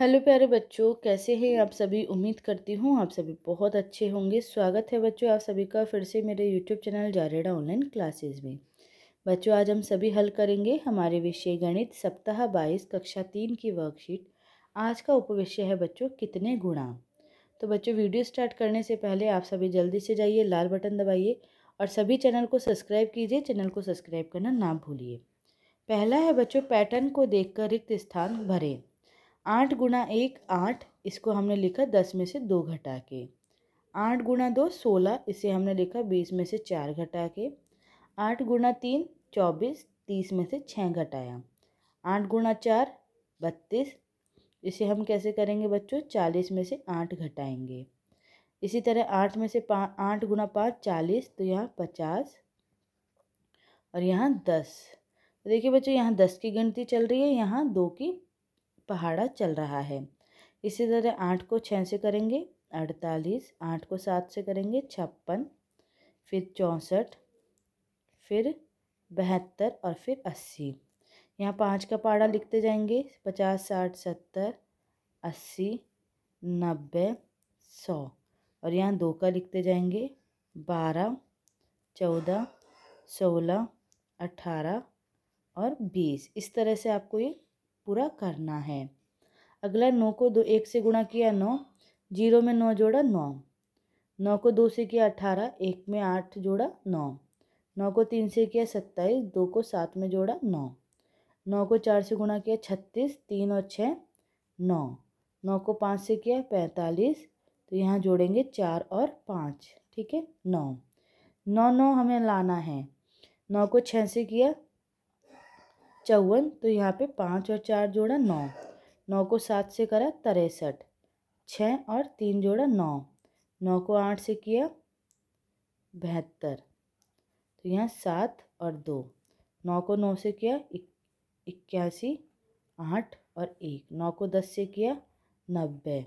hello प्यारे बच्चों कैसे हैं आप सभी उम्मीद करती हूँ आप सभी बहुत अच्छे होंगे स्वागत है बच्चों आप सभी का फिर से मेरे यूट्यूब चैनल जारेडा ऑनलाइन क्लासेस में बच्चों आज हम सभी हल करेंगे हमारे विषय गणित सप्ताह बाईस कक्षा तीन की वर्कशीट आज का उपविषय है बच्चों कितने गुणा तो बच्चों वीडियो स्टार्ट करने से पहले आप सभी जल्दी से जाइए लाल बटन दबाइए और सभी चैनल को सब्सक्राइब कीजिए चैनल को सब्सक्राइब करना ना भूलिए पहला है बच्चों पैटर्न को देखकर रिक्त स्थान भरें आठ गुणा एक आठ इसको हमने लिखा दस में से दो घटा के आठ गुणा दो सोलह इसे हमने लिखा बीस में से चार घटा के आठ गुणा तीन चौबीस तीस में से छः घटाया आठ गुणा चार बत्तीस इसे हम कैसे करेंगे बच्चों चालीस में से आठ घटाएंगे इसी तरह आठ में से पाँच आठ गुना पाँच चालीस तो यहाँ पचास और यहाँ दस तो देखिए बच्चों यहाँ दस की गिनती चल रही है यहाँ दो की पहाड़ा चल रहा है इसी तरह आठ को छः से करेंगे अड़तालीस आठ को सात से करेंगे छप्पन फिर चौंसठ फिर बहत्तर और फिर अस्सी यहाँ पाँच का पहाड़ा लिखते जाएंगे पचास साठ सत्तर अस्सी नब्बे सौ और यहाँ दो का लिखते जाएंगे बारह चौदह सोलह अठारह और बीस इस तरह से आपको ये पूरा करना है अगला नौ को दो एक से गुणा किया नौ जीरो में नौ जोड़ा नौ नौ को दो से किया अठारह एक में आठ जोड़ा नौ नौ को तीन से किया सत्ताईस दो को सात में जोड़ा नौ नौ को चार से गुणा किया छत्तीस तीन और छः नौ नौ को पाँच से किया पैंतालीस तो यहाँ जोड़ेंगे चार और पाँच ठीक है नौ नौ नौ हमें लाना है नौ को छः से किया चौवन तो यहाँ पे पाँच और चार जोड़ा नौ नौ को सात से करा तिरसठ छः और तीन जोड़ा नौ नौ को आठ से किया बहत्तर तो यहाँ सात और दो नौ को नौ से किया इक्यासी आठ और एक नौ को दस से किया नब्बे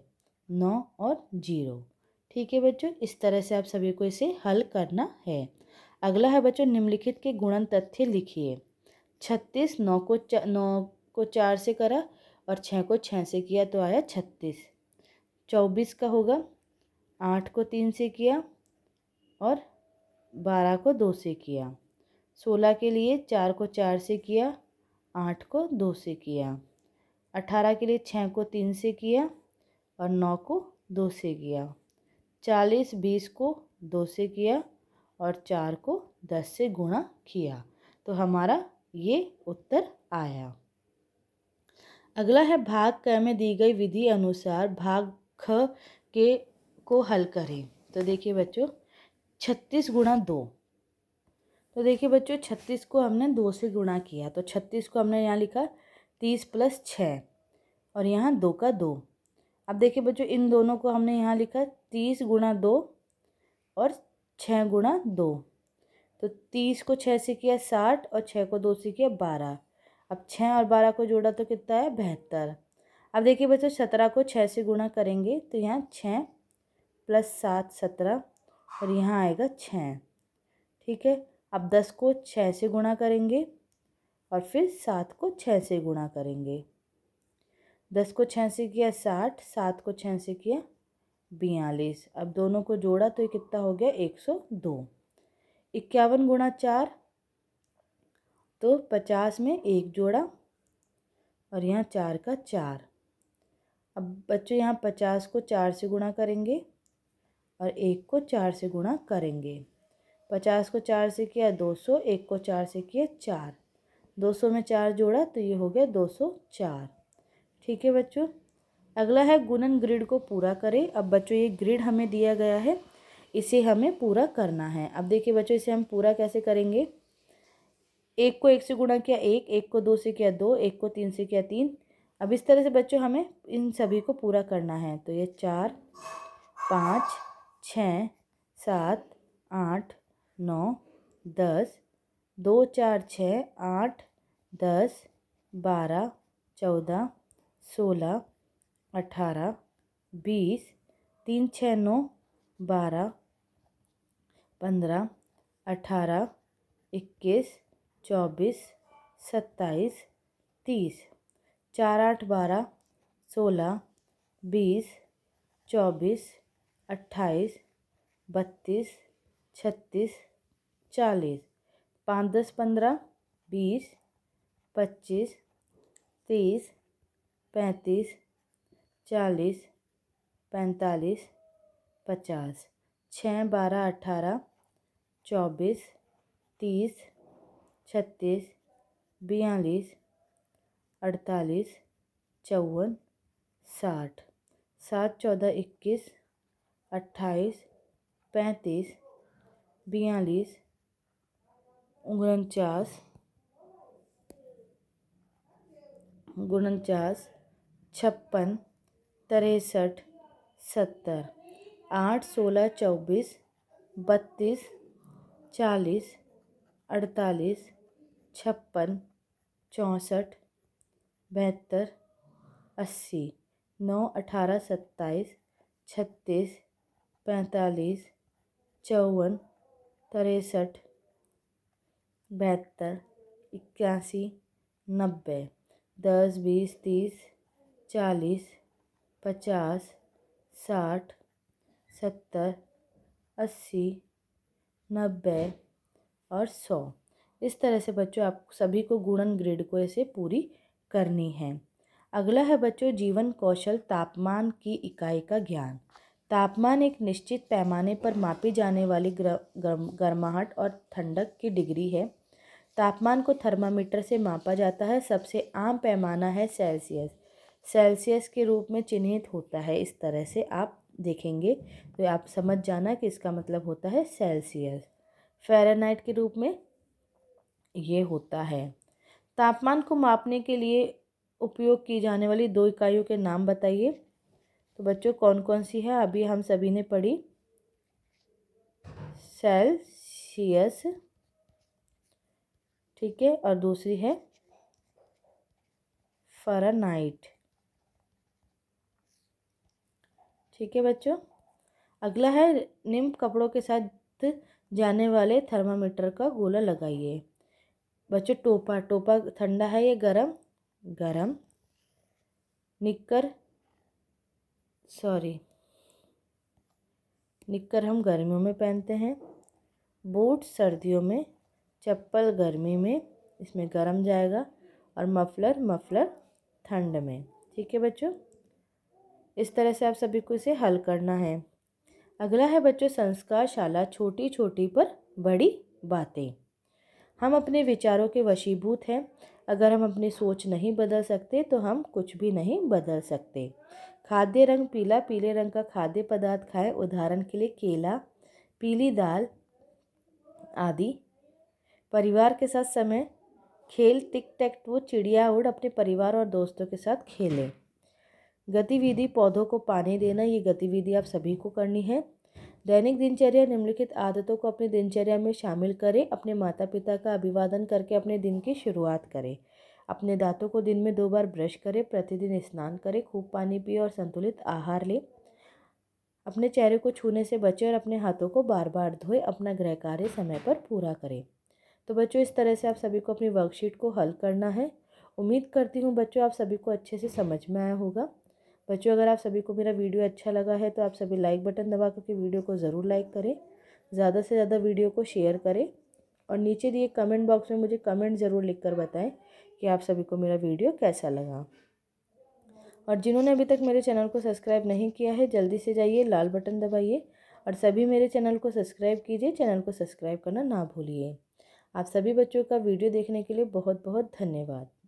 नौ और जीरो ठीक है बच्चों इस तरह से आप सभी को इसे हल करना है अगला है बच्चों निम्नलिखित के गुणन तथ्य लिखिए छत्तीस नौ को नौ को चार से करा और छः को छः से किया तो आया छत्तीस चौबीस का होगा आठ को तीन से किया और बारह को दो से किया सोलह के लिए चार को चार से किया आठ को दो से किया अठारह के लिए छः को तीन से किया और नौ को दो से किया चालीस बीस को दो से किया और चार को दस से गुणा किया तो हमारा ये उत्तर आया अगला है भाग क में दी गई विधि अनुसार भाग ख के को हल करें तो देखिए बच्चों छत्तीस गुणा दो तो देखिए बच्चों छत्तीस को हमने दो से गुणा किया तो छत्तीस को हमने यहाँ लिखा तीस प्लस छः और यहाँ दो का दो अब देखिए बच्चों इन दोनों को हमने यहाँ लिखा तीस गुणा दो और छः गुणा दो तो तीस को छः से किया साठ और छः को दो से किया बारह अब छः और बारह को जोड़ा तो कितना है बेहतर अब देखिए बच्चों सत्रह को छः से गुणा करेंगे तो यहाँ छः प्लस सात सत्रह और यहाँ आएगा छः ठीक है अब दस को छः से गुणा करेंगे और फिर सात को छः से गुणा करेंगे दस को छः से किया साठ सात को छः से किया बयालीस अब दोनों को जोड़ा तो ये कितना हो गया एक सौ दो इक्यावन गुणा चार तो पचास में एक जोड़ा और यहाँ चार का चार अब बच्चों यहाँ पचास को चार से गुणा करेंगे और एक को चार से गुणा करेंगे पचास को चार से किया दो सौ एक को चार से किया चार दो सौ में चार जोड़ा तो ये हो गया दो सौ चार ठीक है बच्चों अगला है गुणन ग्रिड को पूरा करें अब बच्चों ये ग्रिड हमें दिया गया है इसे हमें पूरा करना है अब देखिए बच्चों इसे हम पूरा कैसे करेंगे एक को एक से गुणा किया एक एक को दो से किया दो एक को तीन से किया तीन अब इस तरह से बच्चों हमें इन सभी को पूरा करना है तो ये चार पाँच छ सात आठ नौ दस दो चार छ आठ दस बारह चौदह सोलह अठारह बीस तीन छः नौ बारह पंद्रह अठारह इक्कीस चौबीस सत्ताईस तीस चार आठ बारह सोलह बीस चौबीस अट्ठाईस बत्तीस छत्तीस चालीस पाँच दस पंद्रह बीस पच्चीस तीस पैंतीस चालीस पैंतालीस पचास छः बारह अठारह चौबीस तीस छत्तीस बयालीस अड़तालीस चौवन साठ सात चौदह इक्कीस अट्ठाईस पैंतीस बयालीस उनचास उनचास छप्पन तिरसठ सत्तर आठ सोलह चौबीस बत्तीस चालीस अड़तालीस छप्पन चौंसठ बहत्तर अस्सी नौ अठारह सत्ताईस छत्तीस पैंतालीस चौवन तिरसठ बहत्तर इक्यासी नब्बे दस बीस तीस चालीस पचास साठ सत्तर अस्सी नब्बे और सौ इस तरह से बच्चों आप सभी को गुणन ग्रिड को ऐसे पूरी करनी है अगला है बच्चों जीवन कौशल तापमान की इकाई का ज्ञान तापमान एक निश्चित पैमाने पर मापी जाने वाली गर्माहट और ठंडक की डिग्री है तापमान को थर्मामीटर से मापा जाता है सबसे आम पैमाना है सेल्सियस सेल्सियस के रूप में चिन्हित होता है इस तरह से आप देखेंगे तो आप समझ जाना कि इसका मतलब होता है सेल्सियस फेरानाइट के रूप में ये होता है तापमान को मापने के लिए उपयोग की जाने वाली दो इकाइयों के नाम बताइए तो बच्चों कौन कौन सी है अभी हम सभी ने पढ़ी सेल्सियस ठीक है और दूसरी है फरानाइट ठीक है बच्चों अगला है निम्ब कपड़ों के साथ जाने वाले थर्मामीटर का गोला लगाइए बच्चों टोपा टोपा ठंडा है या गरम गरम निक्कर सॉरी निक्कर हम गर्मियों में पहनते हैं बूट सर्दियों में चप्पल गर्मी में इसमें गर्म जाएगा और मफलर मफलर ठंड में ठीक है बच्चों इस तरह से आप सभी को इसे हल करना है अगला है बच्चों संस्कार शाला छोटी छोटी पर बड़ी बातें हम अपने विचारों के वशीभूत हैं अगर हम अपनी सोच नहीं बदल सकते तो हम कुछ भी नहीं बदल सकते खाद्य रंग पीला पीले रंग का खाद्य पदार्थ खाएं उदाहरण के लिए केला पीली दाल आदि परिवार के साथ समय खेल टिक टैक्ट वो चिड़िया उड़ अपने परिवार और दोस्तों के साथ खेलें गतिविधि पौधों को पानी देना ये गतिविधि आप सभी को करनी है दैनिक दिनचर्या निम्नलिखित आदतों को अपनी दिनचर्या में शामिल करें अपने माता पिता का अभिवादन करके अपने दिन की शुरुआत करें अपने दांतों को दिन में दो बार ब्रश करें प्रतिदिन स्नान करें खूब पानी पिए और संतुलित आहार लें अपने चेहरे को छूने से बचें और अपने हाथों को बार बार धोएं अपना गृह कार्य समय पर पूरा करें तो बच्चों इस तरह से आप सभी को अपनी वर्कशीट को हल करना है उम्मीद करती हूँ बच्चों आप सभी को अच्छे से समझ में आया होगा बच्चों अगर आप सभी को मेरा वीडियो अच्छा लगा है तो आप सभी लाइक बटन दबा करके वीडियो को ज़रूर लाइक करें ज़्यादा से ज़्यादा वीडियो को शेयर करें और नीचे दिए कमेंट बॉक्स में मुझे कमेंट ज़रूर लिख कर बताएँ कि आप सभी को मेरा वीडियो कैसा लगा और जिन्होंने अभी तक मेरे चैनल को सब्सक्राइब नहीं किया है जल्दी से जाइए लाल बटन दबाइए और सभी मेरे चैनल को सब्सक्राइब कीजिए चैनल को सब्सक्राइब करना ना भूलिए आप सभी बच्चों का वीडियो देखने के लिए बहुत बहुत धन्यवाद